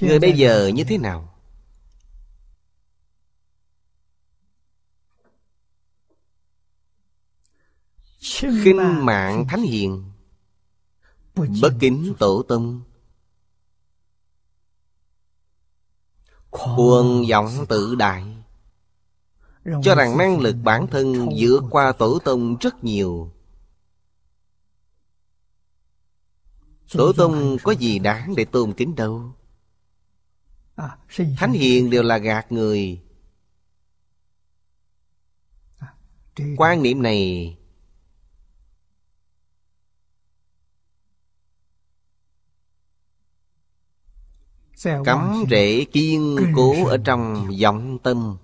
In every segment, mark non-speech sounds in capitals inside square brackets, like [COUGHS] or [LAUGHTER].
Người bây giờ như thế nào? Khinh mạng thánh hiền Bất kính tổ tông Cuồng vọng tự đại Cho rằng năng lực bản thân vượt qua tổ tông rất nhiều Tổ tông có gì đáng để tôn kính đâu À, thánh hiền đều là gạt người à, quan niệm này cắm rễ kiên cố ở trong vọng tâm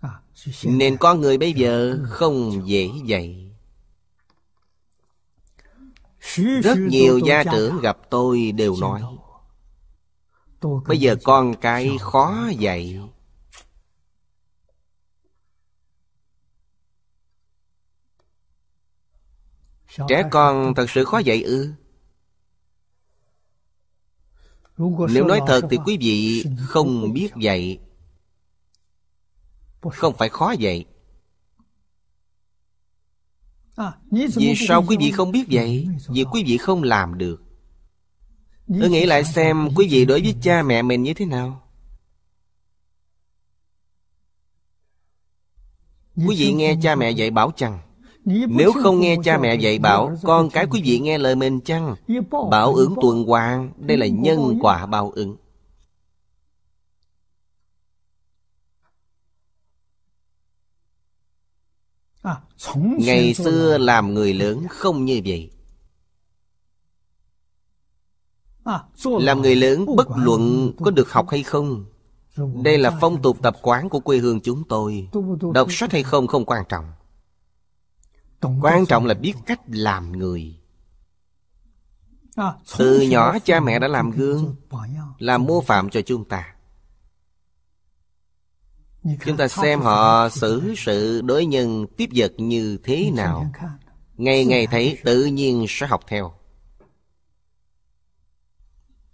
à, nên có người bây giờ không dễ dạy rất nhiều gia trưởng gặp tôi đều nói Bây giờ con cái khó dạy Trẻ con thật sự khó dạy ư Nếu nói thật thì quý vị không biết dạy Không phải khó dạy À, Vì sao quý vị không biết vậy? Vì quý vị không làm được Tôi nghĩ lại xem quý vị đối với cha mẹ mình như thế nào Quý vị nghe cha mẹ dạy bảo chăng? Nếu không nghe cha mẹ dạy bảo Con cái quý vị nghe lời mình chăng? Bảo ứng tuần hoàn Đây là nhân quả bảo ứng À, Ngày xưa làm người lớn không như vậy à, Làm người lớn bất luận có được học hay không Đây là phong tục tập quán của quê hương chúng tôi Đọc sách hay không không quan trọng Quan trọng là biết cách làm người à, Từ nhỏ cha mẹ đã làm gương Làm mô phạm cho chúng ta chúng ta xem họ xử sự đối nhân tiếp vật như thế nào ngày ngày thấy tự nhiên sẽ học theo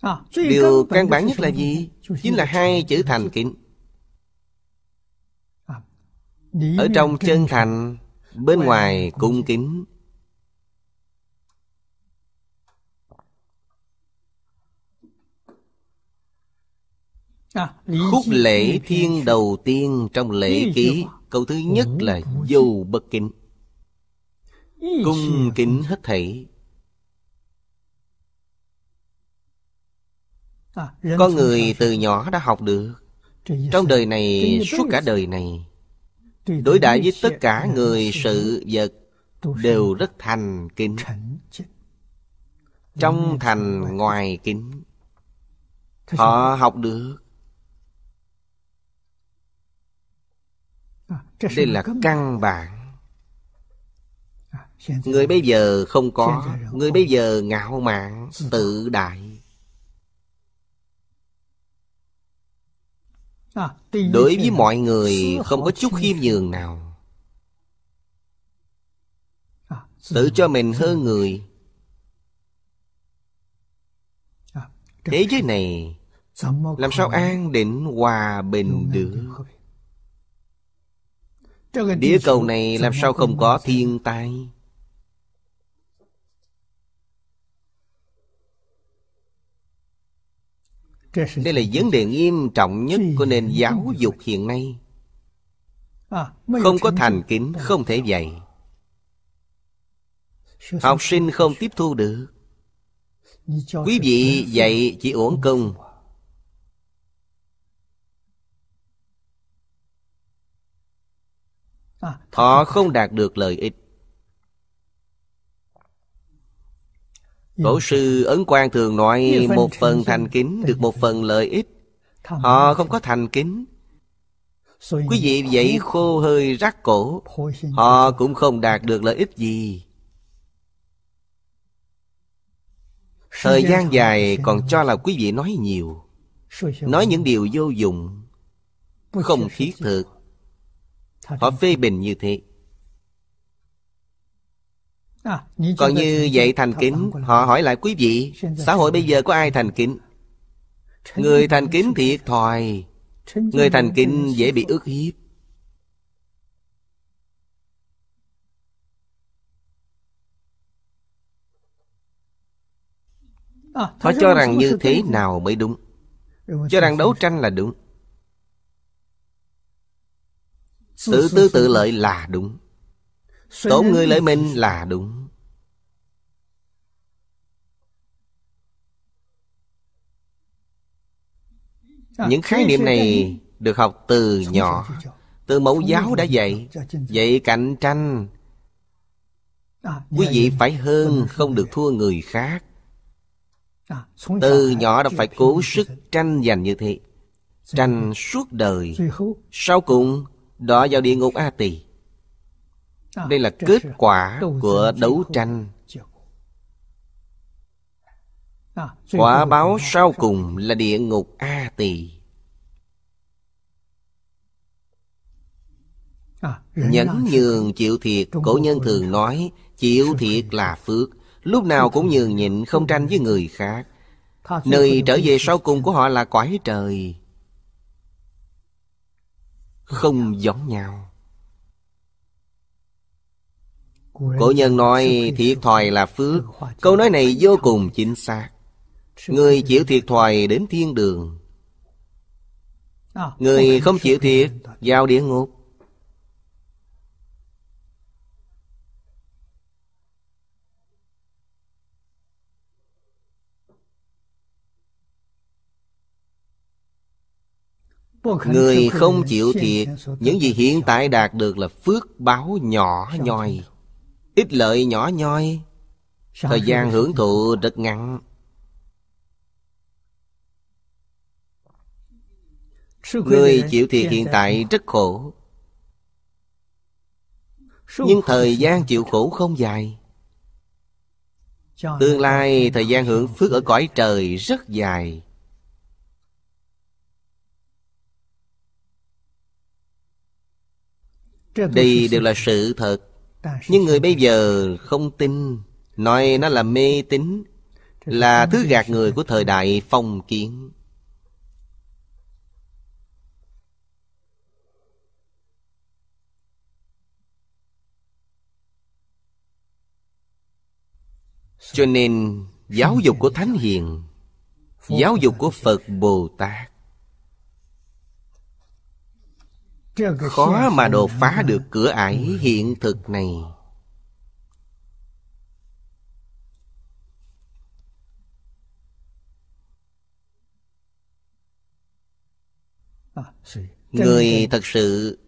à, điều căn bản nhất là gì chính là hai chữ thành kính à, ở trong chân thành bên ngoài cung kính Dạ, Khúc lễ thiên đầu tiên trong lễ ký Câu thứ nhất là dù bất kính Cung kính hết thảy dạ, Có người từ nhỏ đã học được Trong đời này, suốt cả đời này Đối đãi với tất cả người sự vật Đều rất thành kính Trong thành ngoài kính Họ học được Đây là căn bản à, Người bây giờ không có Người bây giờ ngạo mạn ừ. tự đại à, Đối với mọi người không có chút khiêm nhường nào à, Tự cho mình hơn người Thế giới này Làm sao an định hòa bình được Địa cầu này làm sao không có thiên tai Đây là vấn đề nghiêm trọng nhất của nền giáo dục hiện nay à, Không có thành kính không thể dạy Học sinh không tiếp thu được Quý vị dạy chỉ uổng công À, họ không đạt được lợi ích cổ sư ấn quang thường nói một phần thành kính được một phần lợi ích họ không có thành kính quý vị vậy khô hơi rắc cổ họ cũng không đạt được lợi ích gì thời gian dài còn cho là quý vị nói nhiều nói những điều vô dụng không thiết thực Họ phê bình như thế à, Còn như vậy thành kính Họ hỏi lại quý vị Xã hội bây giờ có ai thành kính Người thành kính thiệt thòi Người thành kính dễ bị ức hiếp à, Họ cho rằng như thế nào mới đúng Cho rằng đấu tranh là đúng Tự tư tự lợi là đúng Tổn người lợi mình là đúng à, Những khái niệm này được học từ nhỏ Từ mẫu giáo đã dạy Dạy cạnh tranh à, Quý vị phải hơn không được thua người khác à, Từ nhỏ đã phải cố sức tranh giành như thế Tranh suốt đời Sau cùng đọa vào địa ngục a tỳ à, đây là kết quả của đấu tranh à, quả báo sau cùng là địa ngục a tỳ à, nhẫn nhường chịu thiệt cổ nhân thường nói chịu thiệt là phước lúc nào cũng nhường nhịn không tranh với người khác nơi trở về sau cùng của họ là cõi trời không giống nhau cổ nhân nói thiệt thòi là phước câu nói này vô cùng chính xác người chịu thiệt thòi đến thiên đường người không chịu thiệt vào địa ngục Người không chịu thiệt Những gì hiện tại đạt được là phước báo nhỏ nhoi Ít lợi nhỏ nhoi Thời gian hưởng thụ rất ngắn Người chịu thiệt hiện tại rất khổ Nhưng thời gian chịu khổ không dài Tương lai thời gian hưởng phước ở cõi trời rất dài Đây đều là sự thật Nhưng người bây giờ không tin Nói nó là mê tín Là thứ gạt người của thời đại phong kiến Cho nên giáo dục của Thánh Hiền Giáo dục của Phật Bồ Tát khó mà đột phá được cửa ải hiện thực này người thật sự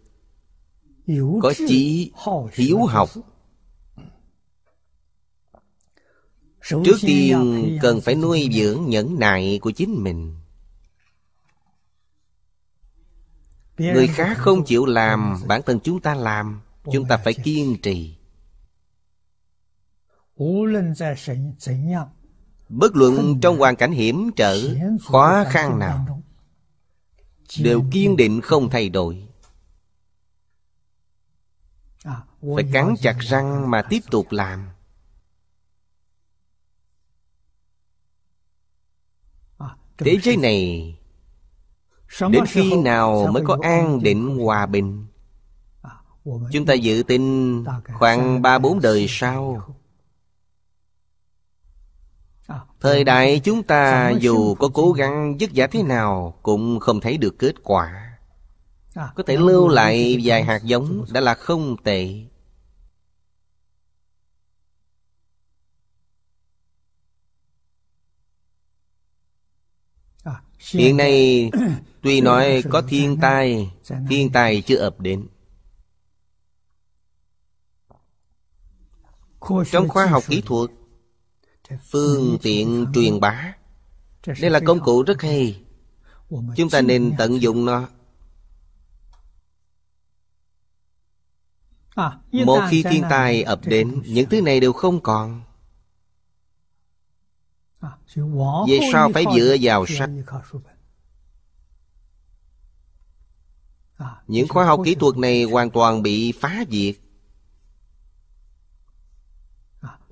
có chí hiếu học trước tiên cần phải nuôi dưỡng nhẫn nại của chính mình người khác không chịu làm bản thân chúng ta làm chúng ta phải kiên trì bất luận trong hoàn cảnh hiểm trở khó khăn nào đều kiên định không thay đổi à, phải cắn chặt răng mà tiếp tục làm à, thế giới này đến khi nào mới có an định hòa bình à, chúng ta dự tin khoảng ba bốn đời sau à, thời đại chúng ta dù có cố gắng vất giả thế nào cũng không thấy được kết quả à, có thể lưu lại vài hạt giống đã là không tệ Hiện nay tuy nói [COUGHS] có thiên tai Thiên tai chưa ập đến Trong khoa học kỹ thuật Phương tiện truyền bá Đây là công cụ rất hay Chúng ta nên tận dụng nó à, Một khi thiên tai ập đến Những thứ này đều không còn về sao phải dựa vào sách Những khóa học kỹ thuật này hoàn toàn bị phá diệt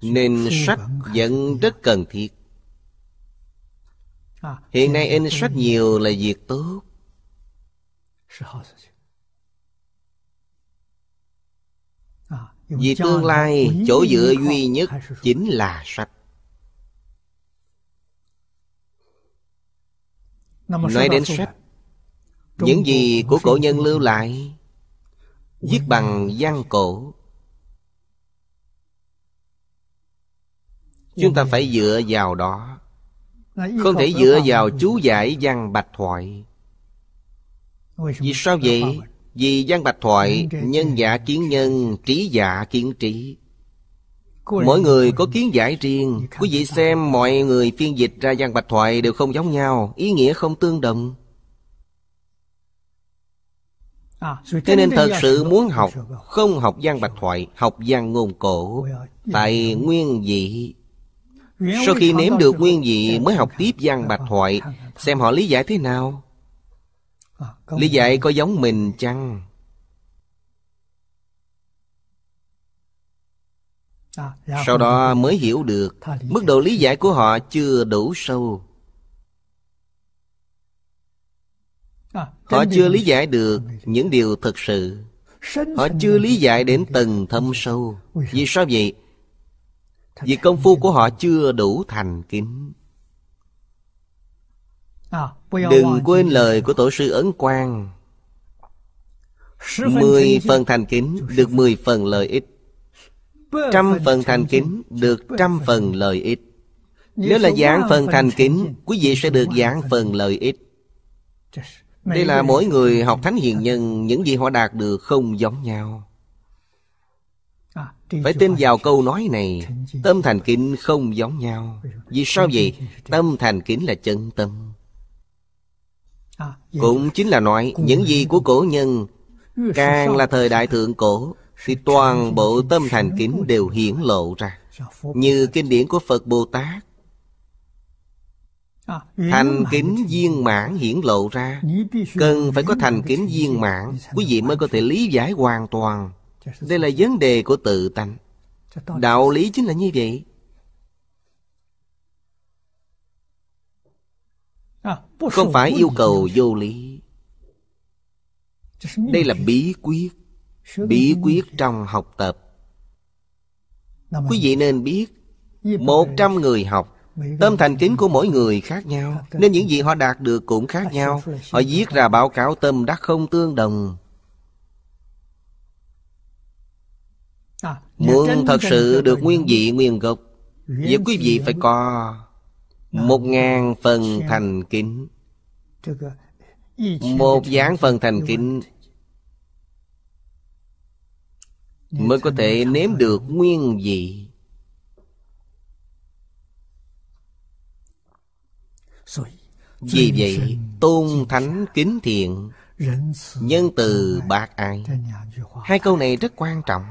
Nên sách vẫn rất cần thiết Hiện nay in sách nhiều là việc tốt Vì tương lai chỗ dựa duy nhất chính là sách Nói đến sách Những gì của cổ nhân lưu lại Viết bằng văn cổ Chúng ta phải dựa vào đó Không thể dựa vào chú giải văn bạch thoại Vì sao vậy? Vì văn bạch thoại Nhân giả kiến nhân Trí giả kiến trí Mỗi người có kiến giải riêng Quý vị xem mọi người phiên dịch ra văn bạch thoại đều không giống nhau Ý nghĩa không tương đồng Thế nên thật sự muốn học Không học văn bạch thoại Học văn ngôn cổ Tại nguyên vị Sau khi nếm được nguyên vị Mới học tiếp văn bạch thoại Xem họ lý giải thế nào Lý giải có giống mình chăng Dạ, dạ, sau đó mới hiểu được mức độ lý giải của họ chưa đủ sâu dạ, họ chưa lý giải được những điều thực sự họ chưa lý giải đến từng thâm sâu vì sao vậy vì công phu của họ chưa đủ thành kính à, đừng quên lời của tổ sư ấn quang mười phần thành kính được mười phần lợi ích Trăm phần thành kính được trăm phần lợi ích Nếu là giảng phần thành kính Quý vị sẽ được giảng phần lợi ích Đây là mỗi người học Thánh Hiền Nhân Những gì họ đạt được không giống nhau à, phải tin vào câu nói này Tâm thành kính không giống nhau Vì sao vậy? Tâm thành kính là chân tâm à, Cũng chính là nói Những gì của cổ nhân Càng là thời đại thượng cổ thì toàn bộ tâm thành kính đều hiển lộ ra như kinh điển của phật bồ tát thành kính viên mãn hiển lộ ra cần phải có thành kính viên mãn quý vị mới có thể lý giải hoàn toàn đây là vấn đề của tự tánh đạo lý chính là như vậy không phải yêu cầu vô lý đây là bí quyết bí quyết trong học tập quý vị nên biết một trăm người học Tâm thành kính của mỗi người khác nhau Nên những gì họ đạt được cũng khác nhau Họ viết ra báo cáo tâm đắc không tương đồng à, Muốn thật sự được nguyên vị nguyên gốc Vậy quý vị phải có Một ngàn phần thành kính à, Một dáng phần thành kính Dạ, mới có thể nếm được nguyên vị vì vậy tôn thánh kính thiện nhân từ bạc ai hai câu này rất quan trọng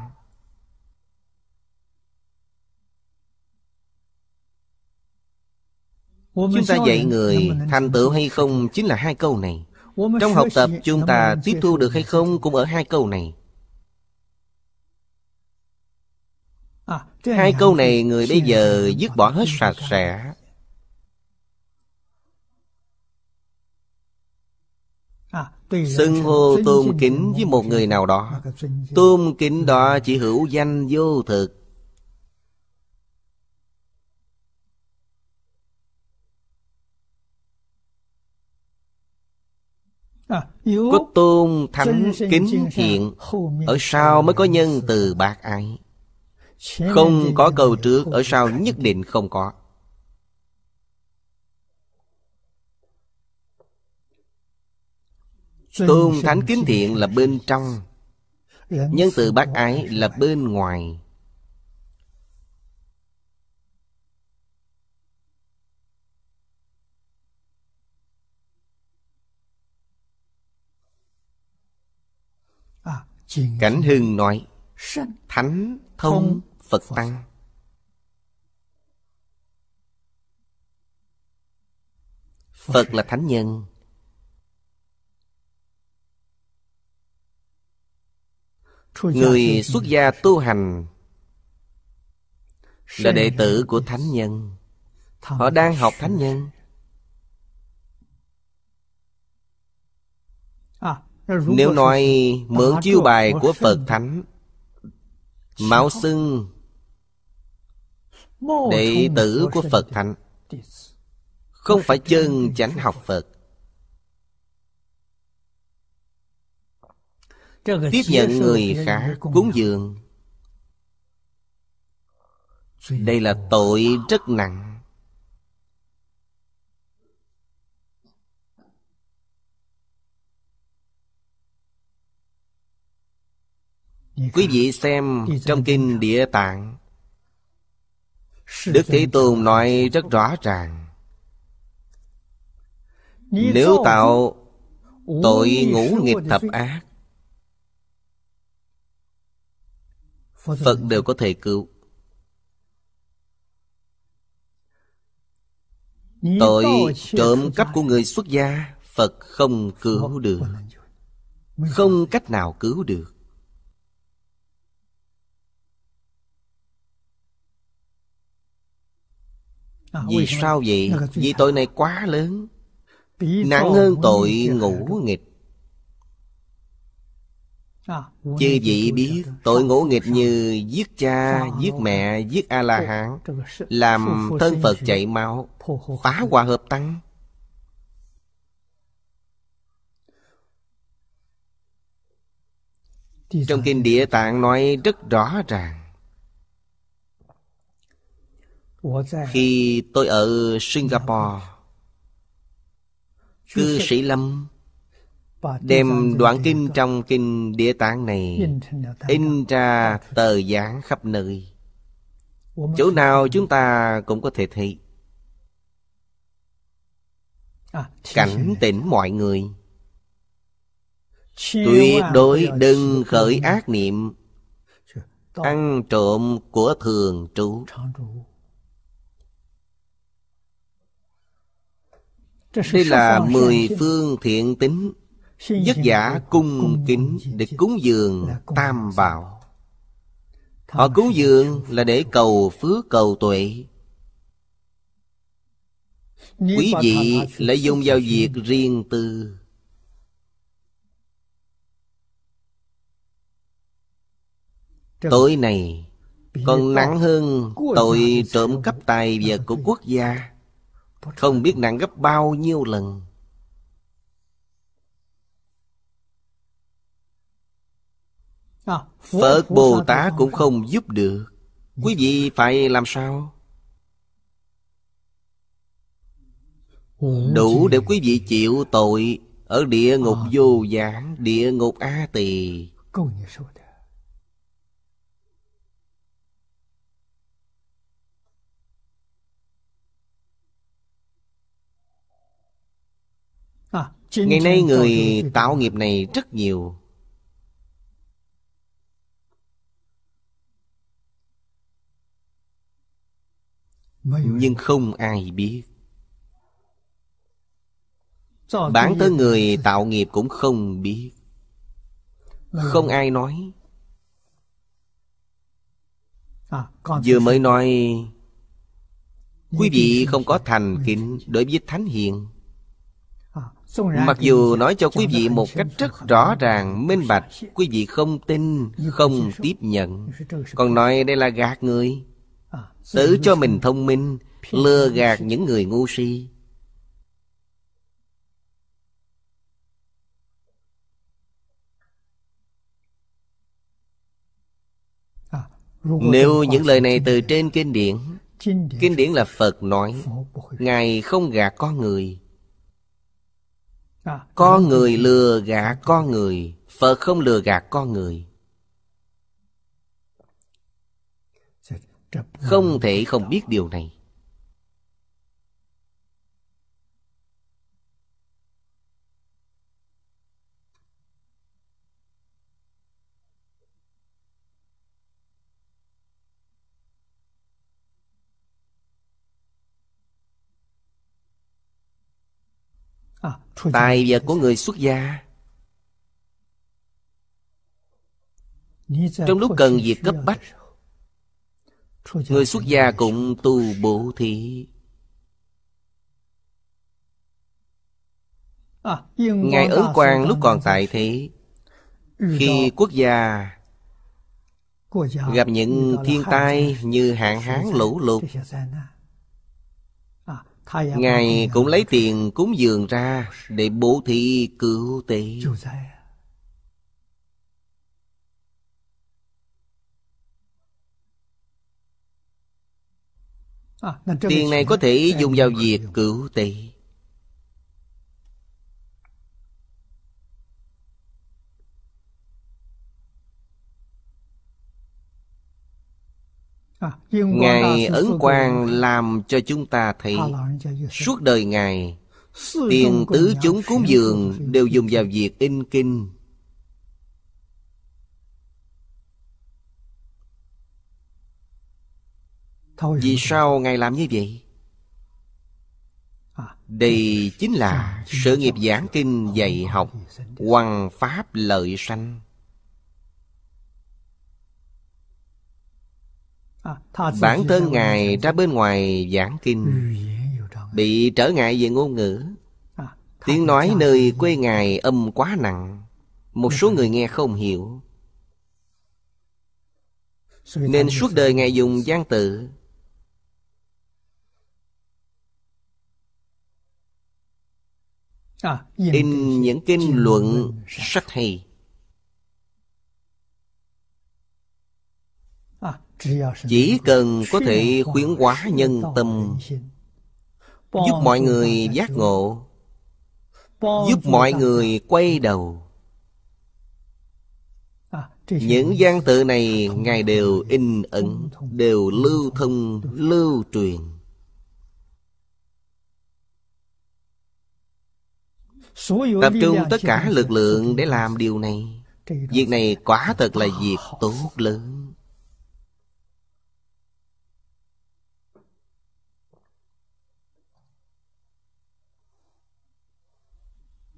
chúng ta dạy người thành tựu hay không chính là hai câu này trong học tập chúng ta tiếp thu được hay không cũng ở hai câu này Hai câu này người bây giờ dứt bỏ hết sạch sẽ Xưng hô tôn kính với một người nào đó Tôn kính đó chỉ hữu danh vô thực Có tôn thánh kính thiện Ở sau mới có nhân từ bác ái không có câu trước ở sau nhất định không có Tôn thánh kính thiện là bên trong Nhân từ bác ái là bên ngoài à, Cảnh Hưng nói Thánh thông Phật Tăng Phật là thánh nhân Người xuất gia tu hành Là đệ tử của thánh nhân Họ đang học thánh nhân à, Nếu nói mượn chiêu bài của Phật Thánh Mạo xưng Đệ tử của Phật Hạnh Không phải chân chánh học Phật Tiếp nhận người khác cúng dường Đây là tội rất nặng Quý vị xem trong kinh Địa Tạng Đức Thế Tôn nói rất rõ ràng Nếu tạo tội ngũ nghịch thập ác Phật đều có thể cứu Tội trộm cắp của người xuất gia Phật không cứu được Không cách nào cứu được Vì sao vậy? Vì tội này quá lớn Nặng hơn à, tội ngủ nghịch Chư vị biết tội ngũ nghịch như giết cha, giết mẹ, giết A-la-hán Làm thân Phật chạy máu Phá hòa hợp tăng Trong kinh Địa Tạng nói rất rõ ràng khi tôi ở Singapore Cư sĩ Lâm Đem đoạn kinh trong kinh địa tạng này In ra tờ giảng khắp nơi Chỗ nào chúng ta cũng có thể thấy à, Cảnh tỉnh mọi người Tuyệt đối đừng khởi ác niệm Ăn trộm của thường trú Đây là mười phương thiện tính Dứt giả cung kính để cúng dường tam bảo Họ cúng dường là để cầu phước cầu tuệ Quý vị lại dùng vào việc riêng tư Tối này còn nặng hơn tội trộm cắp tài vật của quốc gia không biết nặng gấp bao nhiêu lần à, Phật Bồ Tát cũng không giúp được Quý vị phải làm sao? Đủ để quý vị chịu tội Ở địa ngục à. vô giảng Địa ngục A Tỳ À, Ngày nay người tạo nghiệp này rất nhiều Nhưng không ai biết Bản thân người tạo nghiệp cũng không biết ờ. Không ai nói à, Vừa mới nói Quý vị không có thành kính đối với Thánh Hiền Mặc dù nói cho quý vị một cách rất rõ ràng, minh bạch Quý vị không tin, không tiếp nhận Còn nói đây là gạt người à, Tự cho mình thông minh Lừa gạt những người ngu si à, Nếu những lời này từ trên kinh điển Kinh điển là Phật nói Ngài không gạt con người À. con người lừa gạt con người phật không lừa gạt con người không thể không biết điều này Tài vật của người xuất gia Trong lúc cần việc cấp bách Người xuất gia cũng tu bổ thí Ngài ứng Quang lúc còn tại thế Khi quốc gia Gặp những thiên tai như hạn hán lũ lụt Ngài cũng lấy tiền cúng dường ra Để bố thí cứu tế à, Tiền này có thể dùng vào việc cứu tế Ngài Ấn Quang làm cho chúng ta thấy Suốt đời Ngài Tiền tứ chúng cúng dường đều dùng vào việc in kinh Vì sao Ngài làm như vậy? À, Đây chính là sự nghiệp giảng kinh dạy học Hoàng Pháp lợi sanh À, Bản thân Ngài ra bên ngoài giảng kinh Bị trở ngại về ngôn ngữ à, Tiếng nói nơi quê Ngài âm quá nặng Một số người nghe không hiểu Nên suốt đời Ngài dùng gian tự à, In những kinh luận sách hay chỉ cần có thể khuyến hóa nhân tâm giúp mọi người giác ngộ giúp mọi người quay đầu những gian tự này ngài đều in ấn, đều lưu thông lưu truyền tập trung tất cả lực lượng để làm điều này việc này quả thật là việc tốt lớn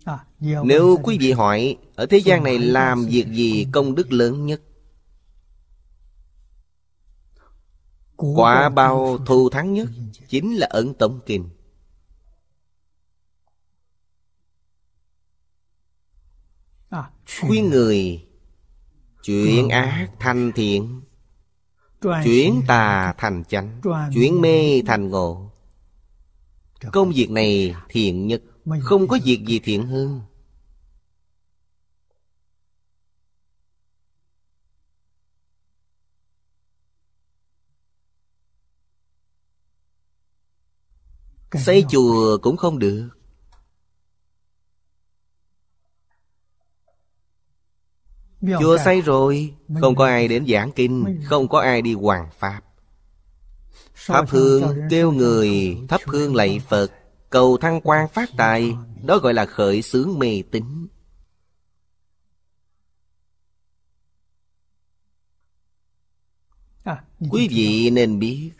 À, Nếu quý vị hỏi Ở thế gian này làm việc gì công đức lớn nhất Quả bao thù thắng nhất Chính là ẩn tổng kinh à, Khuyên người Chuyển ác thành thiện Chuyển tà thành chánh Chuyển mê thành ngộ Công việc này thiện nhất không có việc gì thiện hơn Xây chùa cũng không được Chùa xây rồi Không có ai đến giảng kinh Không có ai đi hoàng pháp Thắp hương kêu người Thắp hương lạy Phật cầu thăng quan phát tài đó gọi là khởi xướng mê tín à, quý vị nên biết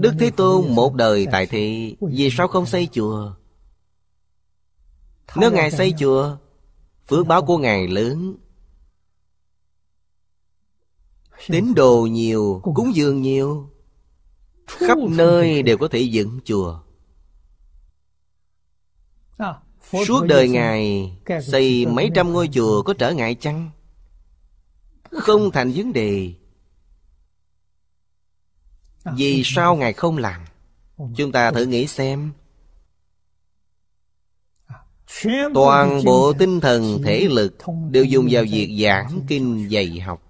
đức thế tôn một đời tại thế vì sao không xây chùa nếu ngài xây chùa phước báo của ngài lớn tín đồ nhiều cúng dường nhiều khắp nơi đều có thể dựng chùa Suốt đời Ngài xây mấy trăm ngôi chùa có trở ngại chăng? Không thành vấn đề à, Vì sao Ngài không làm? Chúng ta thử nghĩ xem à, Toàn bộ tinh thần, thể lực Đều dùng vào việc giảng kinh dạy học